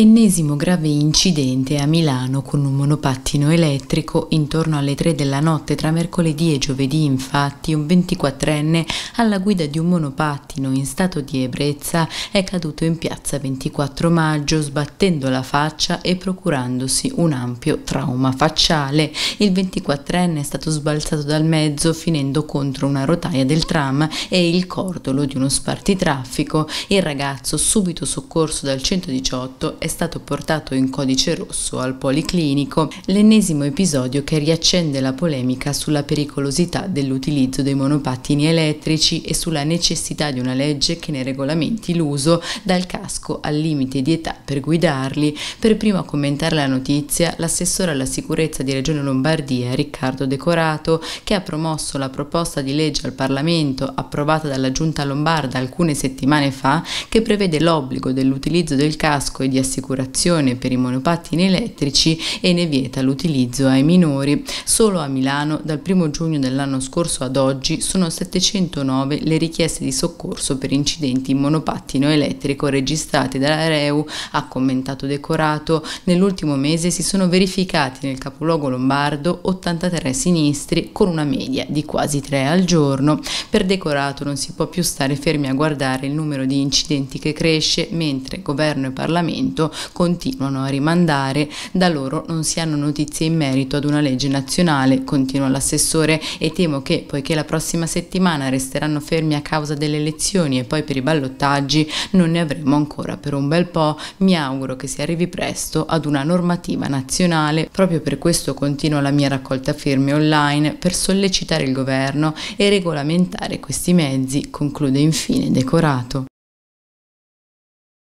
Ennesimo grave incidente a Milano con un monopattino elettrico. Intorno alle 3 della notte tra mercoledì e giovedì infatti un 24enne alla guida di un monopattino in stato di ebbrezza è caduto in piazza 24 maggio sbattendo la faccia e procurandosi un ampio trauma facciale. Il 24enne è stato sbalzato dal mezzo finendo contro una rotaia del tram e il cordolo di uno spartitraffico. Il ragazzo subito soccorso dal 118 è è stato portato in codice rosso al Policlinico, l'ennesimo episodio che riaccende la polemica sulla pericolosità dell'utilizzo dei monopattini elettrici e sulla necessità di una legge che ne regolamenti l'uso dal casco al limite di età per guidarli. Per primo a commentare la notizia l'assessore alla sicurezza di Regione Lombardia Riccardo Decorato che ha promosso la proposta di legge al Parlamento approvata dalla Giunta Lombarda alcune settimane fa che prevede l'obbligo dell'utilizzo del casco e di assistenza assicurazione per i monopattini elettrici e ne vieta l'utilizzo ai minori. Solo a Milano, dal 1 giugno dell'anno scorso ad oggi, sono 709 le richieste di soccorso per incidenti in monopattino elettrico registrate dalla REU, ha commentato Decorato. Nell'ultimo mese si sono verificati nel capoluogo lombardo 83 sinistri con una media di quasi 3 al giorno. Per Decorato non si può più stare fermi a guardare il numero di incidenti che cresce, mentre governo e Parlamento continuano a rimandare, da loro non si hanno notizie in merito ad una legge nazionale, continua l'assessore, e temo che, poiché la prossima settimana resteranno fermi a causa delle elezioni e poi per i ballottaggi, non ne avremo ancora per un bel po', mi auguro che si arrivi presto ad una normativa nazionale. Proprio per questo continua la mia raccolta firme online per sollecitare il governo e regolamentare questi mezzi, conclude infine Decorato.